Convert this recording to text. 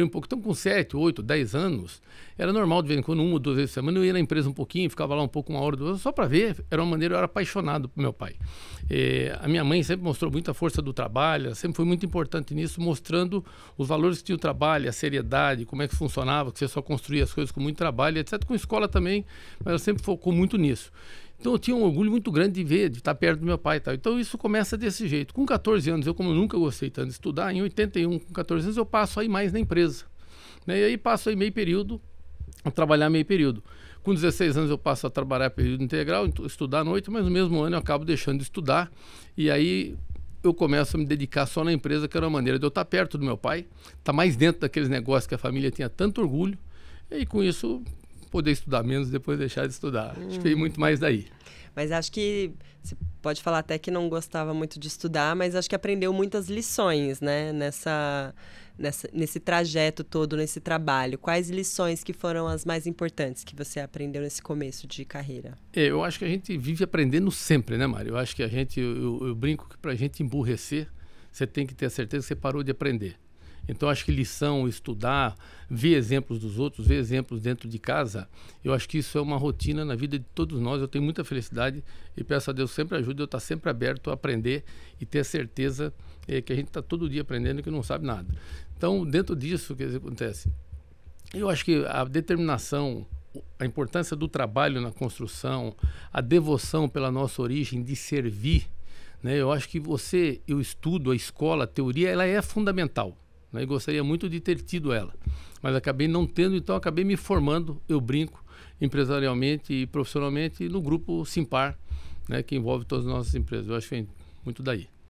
era um pouco. Então, com 7, 8, 10 anos, era normal de vez em quando, uma ou duas vezes por semana, eu ia na empresa um pouquinho, ficava lá um pouco, uma hora, duas só para ver. Era uma maneira, eu era apaixonado por meu pai. É, a minha mãe sempre mostrou muita força do trabalho, sempre foi muito importante nisso, mostrando os valores que tinha o trabalho, a seriedade, como é que funcionava, que você só construía as coisas com muito trabalho, etc. Com escola também, mas ela sempre focou muito nisso. Então eu tinha um orgulho muito grande de ver, de estar perto do meu pai e tal. Então isso começa desse jeito. Com 14 anos, eu como nunca gostei tanto de estudar, em 81, com 14 anos, eu passo aí mais na empresa. Né? E aí passo aí meio período a trabalhar meio período. Com 16 anos eu passo a trabalhar período integral, estudar à noite, mas no mesmo ano eu acabo deixando de estudar e aí eu começo a me dedicar só na empresa, que era uma maneira de eu estar perto do meu pai, estar mais dentro daqueles negócios que a família tinha tanto orgulho. E com isso poder estudar menos depois deixar de estudar. Hum. Acho que veio hum. muito mais daí. Mas acho que você pode falar até que não gostava muito de estudar, mas acho que aprendeu muitas lições, né? Nessa, nessa, nesse trajeto todo, nesse trabalho. Quais lições que foram as mais importantes que você aprendeu nesse começo de carreira? É, eu acho que a gente vive aprendendo sempre, né, Mário? Eu acho que a gente, eu, eu brinco que para a gente emburrecer, você tem que ter a certeza que você parou de aprender. Então, acho que lição, estudar, ver exemplos dos outros, ver exemplos dentro de casa, eu acho que isso é uma rotina na vida de todos nós. Eu tenho muita felicidade e peço a Deus sempre ajuda, eu estar sempre aberto a aprender e ter a certeza é, que a gente está todo dia aprendendo e que não sabe nada. Então, dentro disso, o que acontece? Eu acho que a determinação, a importância do trabalho na construção, a devoção pela nossa origem de servir, né? eu acho que você, eu estudo, a escola, a teoria, ela é fundamental né? e gostaria muito de ter tido ela. Mas acabei não tendo, então acabei me formando, eu brinco, empresarialmente e profissionalmente no grupo Simpar, né, que envolve todas as nossas empresas. Eu acho que é muito daí.